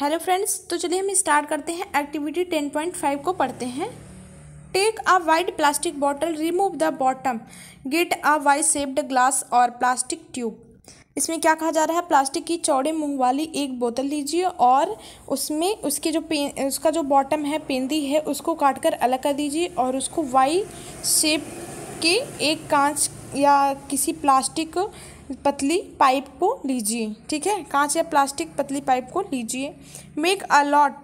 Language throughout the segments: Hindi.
हेलो फ्रेंड्स तो चलिए हम स्टार्ट करते हैं एक्टिविटी टेन पॉइंट फाइव को पढ़ते हैं take a white plastic bottle remove the bottom get a Y shaped glass or plastic tube इसमें क्या कहा जा रहा है प्लास्टिक की चौड़े मुंह वाली एक बोतल लीजिए और उसमें उसके जो पे उसका जो बॉटम है पेंदी है उसको काट कर अलग कर दीजिए और उसको वाई शेप के एक कांच या किसी प्लास्टिक पतली पाइप को लीजिए ठीक है कांच या प्लास्टिक पतली पाइप को लीजिए make a lot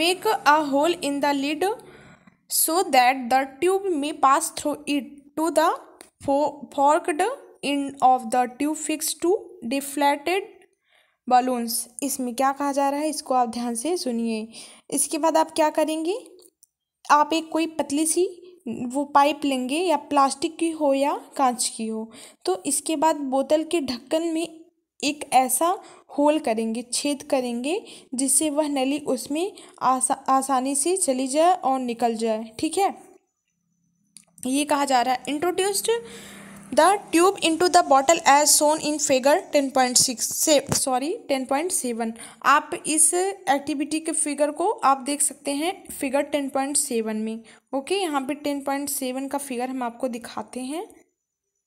make a hole in the lid so that the tube may pass through it to the forked end of the tube fix two deflated balloons इसमें क्या कहा जा रहा है इसको आप ध्यान से सुनिए इसके बाद आप क्या करेंगे आप एक कोई पतली सी वो पाइप लेंगे या प्लास्टिक की हो या कांच की हो तो इसके बाद बोतल के ढक्कन में एक ऐसा होल करेंगे छेद करेंगे जिससे वह नली उसमें आसा आसानी से चली जाए और निकल जाए ठीक है ये कहा जा रहा है introduced the tube into the bottle as shown in figure ten point six sorry ten point seven आप इस एक्टिविटी के फिगर को आप देख सकते हैं फिगर टेन पॉइंट सेवन में ओके यहाँ पे टेन पॉइंट सेवन का फिगर हम आपको दिखाते हैं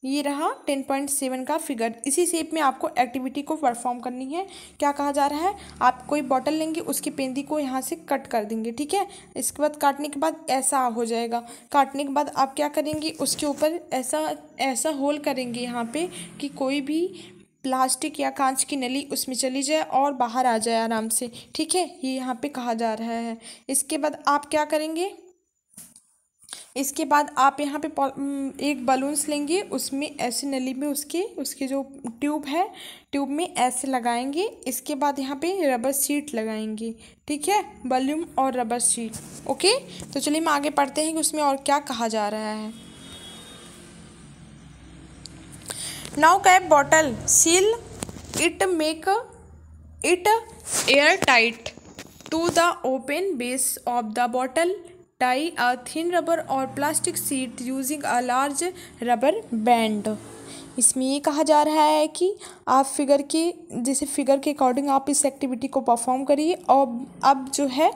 ये रहा टेन पॉइंट सेवन का फिगर इसी शेप में आपको एक्टिविटी को परफॉर्म करनी है क्या कहा जा रहा है आप कोई बॉटल लेंगे उसकी पेंदी को यहाँ से कट कर देंगे ठीक है इसके बाद काटने के बाद ऐसा हो जाएगा काटने के बाद आप क्या करेंगे उसके ऊपर ऐसा ऐसा होल करेंगे यहाँ पे कि कोई भी प्लास्टिक या कांच की नली उसमें चली जाए और बाहर आ जाए आराम से ठीक है ये यहाँ पे कहा जा रहा है इसके बाद आप क्या करेंगे इसके बाद आप यहाँ पे एक बलून्स लेंगे उसमें ऐसे नली में उसके उसके जो ट्यूब है ट्यूब में ऐसे लगाएंगे इसके बाद यहाँ पे रबर सीट लगाएंगे ठीक है बलून और रबर सीट ओके तो चलिए हम आगे पढ़ते हैं कि उसमें और क्या कहा जा रहा है now cap bottle seal it make it airtight to the open base of the bottle tie a thin rubber or plastic sheet using a large rubber band इसमें ये कहा जा रहा है कि आप फिगर के जैसे फिगर के अकॉर्डिंग आप इस एक्टिविटी को परफॉर्म करिए और अब जो है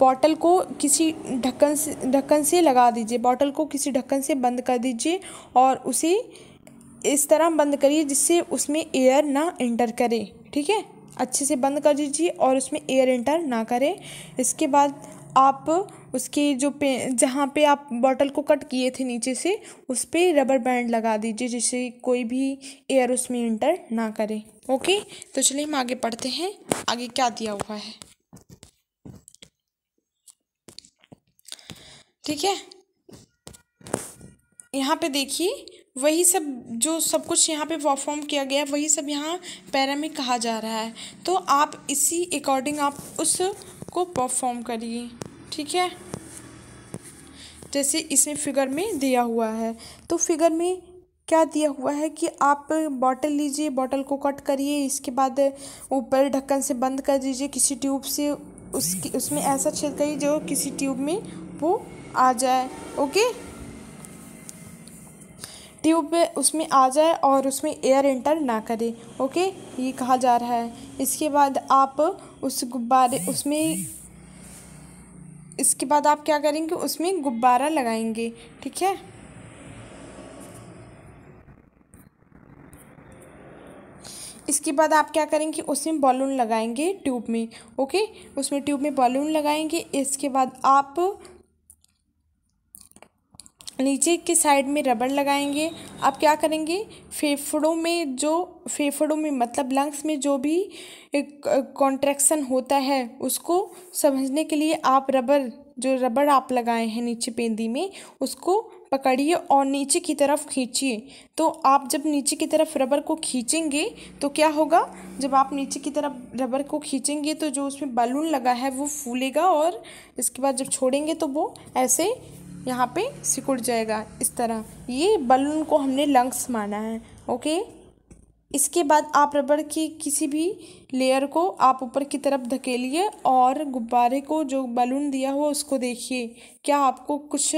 बॉटल को किसी ढक्कन से ढक्कन से लगा दीजिए बॉटल को किसी ढक्कन से बंद कर दीजिए और उसे इस तरह बंद करिए जिससे उसमें एयर ना इंटर करे ठीक है अच्छे से बंद कर दीजिए और उसमें एयर इंटर ना करे इसके बाद आप उसके जो पे जहाँ पे आप बॉटल को कट किए थे नीचे से उस पर रबर बैंड लगा दीजिए जिससे कोई भी एयर उसमें इंटर ना करे ओके तो चलिए हम आगे पढ़ते हैं आगे क्या दिया हुआ है ठीक है यहाँ पे देखिए वही सब जो सब कुछ यहाँ पे परफॉर्म किया गया वही सब यहाँ पैरा में कहा जा रहा है तो आप इसी अकॉर्डिंग आप उस को परफॉर्म करिए ठीक है जैसे इसमें फिगर में दिया हुआ है तो फिगर में क्या दिया हुआ है कि आप बॉटल लीजिए बॉटल को कट करिए इसके बाद ऊपर ढक्कन से बंद कर दीजिए किसी ट्यूब से उसकी उसमें ऐसा छेद करिए जो किसी ट्यूब में वो आ जाए ओके ट्यूब उसमें आ जाए और उसमें एयर एंटर ना करे ओके ये कहा जा रहा है इसके बाद आप उस गुब्बारे उसमें इसके बाद आप क्या करेंगे उसमें गुब्बारा लगाएंगे ठीक है इसके बाद आप क्या करेंगे उसमें बलून लगाएंगे ट्यूब में ओके उसमें ट्यूब में बलून लगाएंगे इसके बाद आप नीचे के साइड में रबड़ लगाएंगे अब क्या करेंगे फेफड़ों में जो फेफड़ों में मतलब लंग्स में जो भी कॉन्ट्रैक्शन होता है उसको समझने के लिए आप रबड़ जो रबड़ आप लगाए हैं नीचे पेंदी में उसको पकड़िए और नीचे की तरफ खींचिए तो आप जब नीचे की तरफ रबर को खींचेंगे तो क्या होगा जब आप नीचे की तरफ रबर को खींचेंगे तो जो उसमें बलून लगा है वो फूलेगा और इसके बाद जब छोड़ेंगे तो वो ऐसे यहाँ पे सिकुड़ जाएगा इस तरह ये बलून को हमने लंग्स माना है ओके इसके बाद आप रबड़ की किसी भी लेयर को आप ऊपर की तरफ धकेलिए और गुब्बारे को जो बलून दिया हुआ उसको देखिए क्या आपको कुछ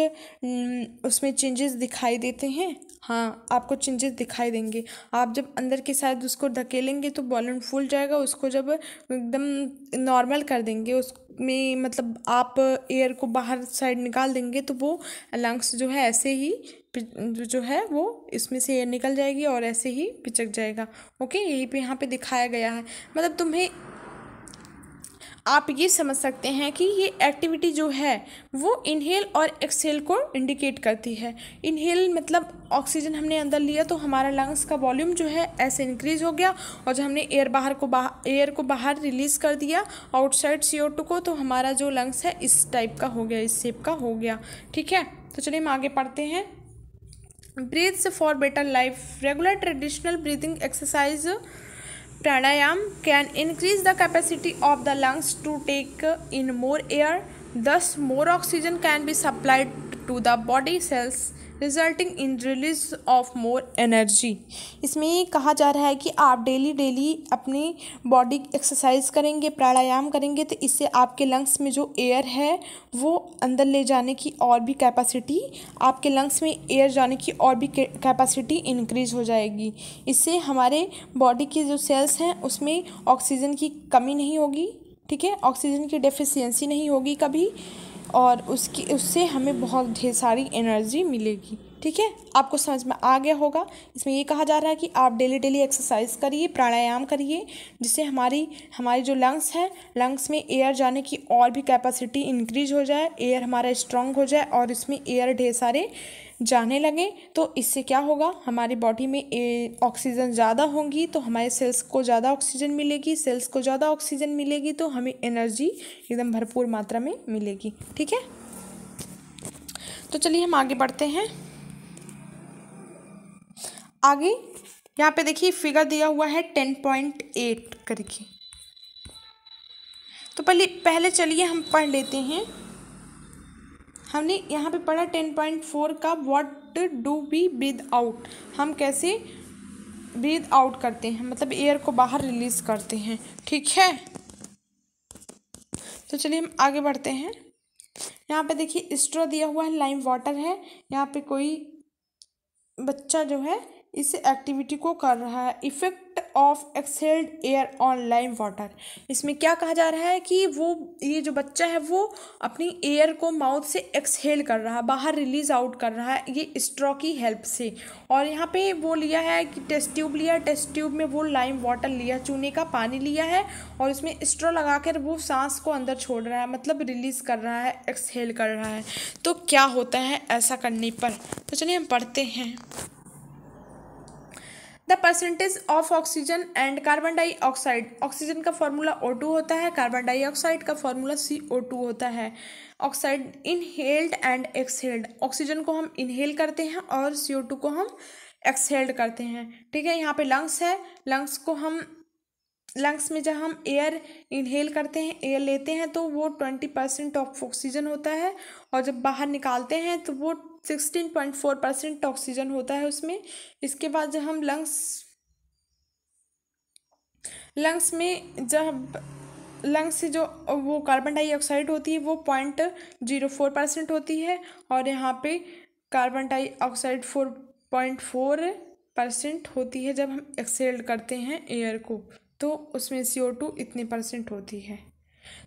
उसमें चेंजेस दिखाई देते हैं हाँ आपको चेंजेस दिखाई देंगे आप जब अंदर के साइड उसको धकेलेंगे तो बॉलन फूल जाएगा उसको जब एकदम नॉर्मल कर देंगे उसमें मतलब आप एयर को बाहर साइड निकाल देंगे तो वो लंग्स जो है ऐसे ही जो है वो इसमें से एयर निकल जाएगी और ऐसे ही पिचक जाएगा ओके यही पे यहाँ पे दिखाया गया है मतलब तुम्हें आप ये समझ सकते हैं कि ये एक्टिविटी जो है वो इनहेल और एक्सहेल को इंडिकेट करती है इनहेल मतलब ऑक्सीजन हमने अंदर लिया तो हमारा लंग्स का वॉल्यूम जो है ऐसे इंक्रीज हो गया और जब हमने एयर बाहर को बाहर एयर को बाहर रिलीज़ कर दिया आउटसाइड सी को तो हमारा जो लंग्स है इस टाइप का हो गया इस शेप का हो गया ठीक है तो चलिए हम आगे पढ़ते हैं breaths for better life regular traditional breathing exercise Pranayam can increase the capacity of the lungs to take in more air, thus, more oxygen can be supplied to the body cells. Resulting in release of more energy इसमें कहा जा रहा है कि आप डेली डेली अपनी बॉडी एक्सरसाइज करेंगे प्राणायाम करेंगे तो इससे आपके लंग्स में जो एयर है वो अंदर ले जाने की और भी कैपेसिटी आपके लंग्स में एयर जाने की और भी कैपेसिटी इंक्रीज हो जाएगी इससे हमारे बॉडी के जो सेल्स हैं उसमें ऑक्सीजन की कमी नहीं होगी ठीक है ऑक्सीजन की डेफिशियंसी नहीं होगी कभी और उसकी उससे हमें बहुत ढेर सारी एनर्जी मिलेगी ठीक है आपको समझ में आ गया होगा इसमें ये कहा जा रहा है कि आप डेली डेली एक्सरसाइज करिए प्राणायाम करिए जिससे हमारी हमारी जो लंग्स हैं लंग्स में एयर जाने की और भी कैपेसिटी इंक्रीज हो जाए एयर हमारा स्ट्रांग हो जाए और इसमें एयर ढेर सारे जाने लगे तो इससे क्या होगा हमारी बॉडी में ऑक्सीजन ज़्यादा होगी तो हमारे सेल्स को ज़्यादा ऑक्सीजन मिलेगी सेल्स को ज़्यादा ऑक्सीजन मिलेगी तो हमें एनर्जी एकदम भरपूर मात्रा में मिलेगी ठीक है तो चलिए हम आगे बढ़ते हैं आगे यहाँ पे देखिए फिगर दिया हुआ है टेन पॉइंट एट करके तो पहले पहले चलिए हम पढ़ लेते हैं हमने यहाँ पे पढ़ा टेन पॉइंट फोर का what do we breathe out हम कैसे ब्रीद आउट करते हैं मतलब एयर को बाहर रिलीज़ करते हैं ठीक है तो चलिए हम आगे बढ़ते हैं यहाँ पे देखिए स्ट्रॉ दिया हुआ है लाइम वाटर है यहाँ पे कोई बच्चा जो है इस एक्टिविटी को कर रहा है effect of exhaled air on lime water इसमें क्या कहा जा रहा है कि वो ये जो बच्चा है वो अपनी एयर को माउथ से एक्सहेल कर रहा है बाहर रिलीज आउट कर रहा है ये स्ट्रॉ की हेल्प से और यहाँ पे वो लिया है कि टेस्ट ट्यूब लिया टेस्ट ट्यूब में वो लाइम वाटर लिया चूने का पानी लिया है और इसमें स्ट्रॉ लगा कर वो सांस को अंदर छोड़ रहा है मतलब रिलीज़ कर रहा है एक्सहेल कर रहा है तो क्या होता है ऐसा करने पर तो चलिए हम पढ़ते हैं the percentage of oxygen and carbon dioxide oxygen का फॉर्मूला ओ टू होता है कार्बन डाइऑक्साइड का फॉर्मूला सी ओ टू होता है oxide inhaled and exhaled oxygen को हम इनहेल करते हैं और सी ओ टू को हम एक्सहेल्ड करते हैं ठीक है यहाँ पे लंग्स है लंग्स को हम लंग्स में जब हम एयर इनहेल करते हैं एयर लेते हैं तो वो ट्वेंटी परसेंट ऑफ ऑक्सीजन होता है और जब बाहर निकालते हैं तो वो sixteen point four percent oxygen होता है उसमें इसके बाद जब हम लंग्स लंग्स में जब लंग्स से जो वो कार्बन डाइऑक्साइड होती है वो पॉइंट जीरो फोर परसेंट होती है और यहाँ पे carbon dioxide four point four percent होती है जब हम एक्सेल करते हैं एयर को तो उसमें सी ओ टू इतने परसेंट होती है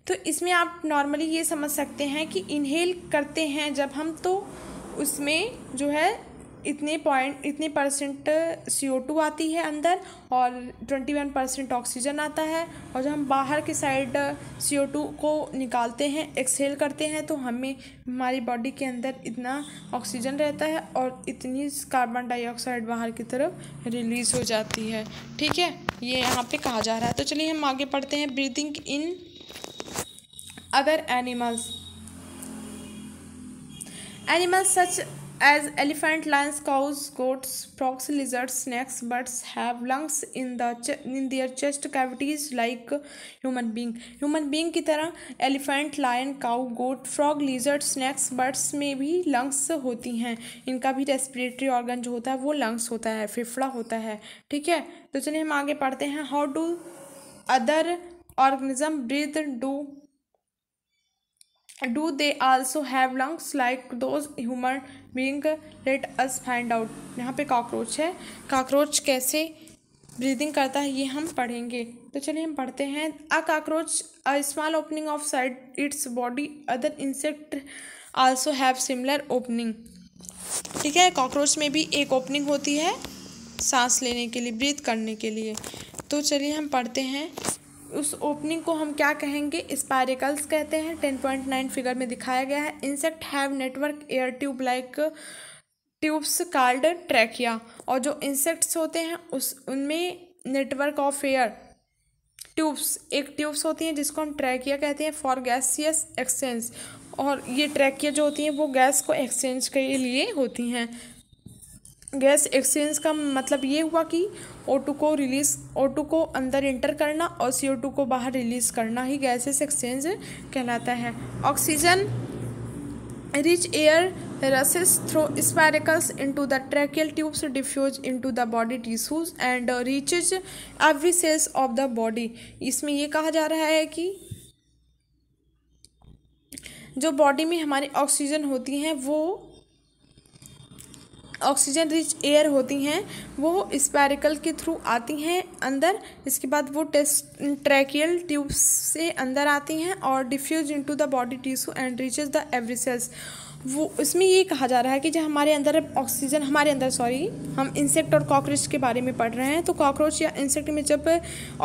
तो इसमें आप नॉर्मली ये समझ सकते हैं कि इनहेल करते हैं जब हम तो उसमें जो है इतने पॉइंट इतने परसेंट सी ओ टू आती है अंदर और ट्वेंटी वन परसेंट ऑक्सीजन आता है और जब हम बाहर के साइड सी ओ टू को निकालते हैं एक्सहेल करते हैं तो हमें हमारी बॉडी के अंदर इतना ऑक्सीजन रहता है और इतनी कार्बन डाइऑक्साइड बाहर की तरफ रिलीज़ हो जाती है ठीक है ये यहाँ पे कहा जा रहा है तो चलिए हम आगे पढ़ते हैं breathing in other animals animals such as elephant lions cows goats frogs lizards snakes birds have lungs in the in their chest cavities like human being human being की तरह elephant lion cow goat frog lizard snakes birds में भी lungs होती हैं इनका भी respiratory organ जो होता है वो lungs होता है फेफड़ा होता है ठीक है तो चलिए हम आगे पढ़ते हैं how do other organism breathe do do they also have lungs like those human being let us find out यहाँ पे cockroach है काकरोच कैसे ब्रीदिंग करता है ये हम पढ़ेंगे तो चलिए हम पढ़ते हैं a cockroach a small opening of side its body other insect also have similar opening ठीक है कॉकरोच में भी एक ओपनिंग होती है सांस लेने के लिए ब्रीथ करने के लिए तो चलिए हम पढ़ते हैं उस ओपनिंग को हम क्या कहेंगे स्पायरिकल्स कहते हैं टेन पॉइंट नाइन फिगर में दिखाया गया है insect have network air tube like tubes called trachea और जो इंसेक्ट्स होते हैं उस उनमें नेटवर्क ऑफ एयर ट्यूब्स एक ट्यूब्स होती हैं जिसको हम ट्रैकिया कहते हैं फॉर गैसियस एक्सचेंज और ये ट्रैकिया जो होती हैं वो गैस को एक्सचेंज के लिए होती हैं गैस एक्सचेंज का मतलब ये हुआ कि ओ टू को रिलीज ओ टू को अंदर इंटर करना और सी ओ टू को बाहर रिलीज करना ही गैसेस एक्सचेंज कहलाता है oxygen rich air rushes through spiracles into the tracheal tubes diffuse into the body tissues and reaches every cells of the body इसमें यह कहा जा रहा है कि जो बॉडी में हमारी ऑक्सीजन होती हैं वो ऑक्सीजन रिच एयर होती हैं वो स्पैरिकल के थ्रू आती हैं अंदर इसके बाद वो टेस्ट ट्रैकियल ट्यूब्स से अंदर आती हैं और diffuse into the body tissue and reaches the every cells वो इसमें ये कहा जा रहा है कि जब हमारे अंदर ऑक्सीजन हमारे अंदर सॉरी हम इंसेक्ट और कॉकरोच के बारे में पढ़ रहे हैं तो कॉकरोच या इंसेक्ट में जब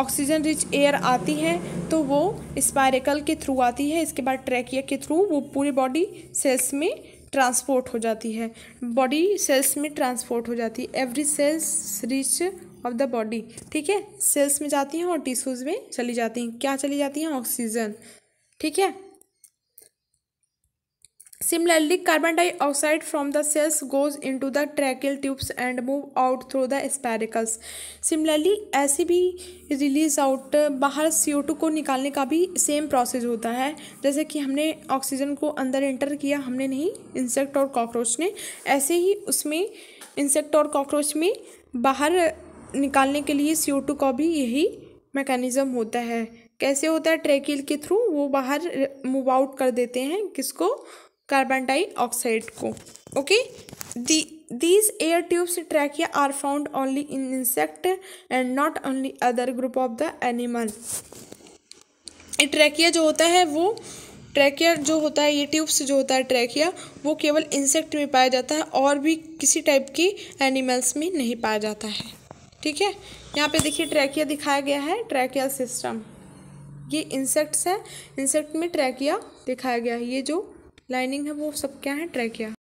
ऑक्सीजन रिच एयर आती है तो वो स्पायरिकल के थ्रू आती है इसके बाद ट्रैकिया के थ्रू वो पूरी बॉडी सेल्स में ट्रांसपोर्ट हो जाती है बॉडी सेल्स में ट्रांसपोर्ट हो जाती है every cells rich of the body ठीक है सेल्स में जाती हैं और टिश्यूज़ में चली जाती हैं क्या चली जाती हैं ऑक्सीजन ठीक है carbon dioxide dioxide the cells goes into the tracheal tubes and move out through the spiracles similarly ऐसे भी रिलीज आउट uh, बाहर सी ओ टू को निकालने का भी सेम प्रोसेस होता है जैसे कि हमने ऑक्सीजन को अंदर एंटर किया हमने नहीं इंसेक्ट और कॉकरोच ने ऐसे ही उसमें इंसेक्ट और कॉकरोच में बाहर निकालने के लिए सी ओ टू का भी यही मैकेनिज़म होता है कैसे होता है ट्रेकिल के थ्रू वो बाहर मूव uh, आउट कर देते हैं किसको कार्बन डाइऑक्साइड को okay the air tubes trachea are found only in insect and not only other group of the animal ये ट्रैकिया जो होता है वो ट्रैकिया जो होता है ये ट्यूब्स जो होता है ट्रैकिया वो केवल इंसेक्ट में पाया जाता है और भी किसी टाइप की एनिमल्स में नहीं पाया जाता है ठीक है यहाँ पे देखिए ट्रैकिया दिखाया गया है ट्रैकिया सिस्टम ये इंसेक्ट्स है इंसेक्ट में ट्रैकिया दिखाया गया है ये जो लाइनिंग है वो सब क्या है ट्रैकिया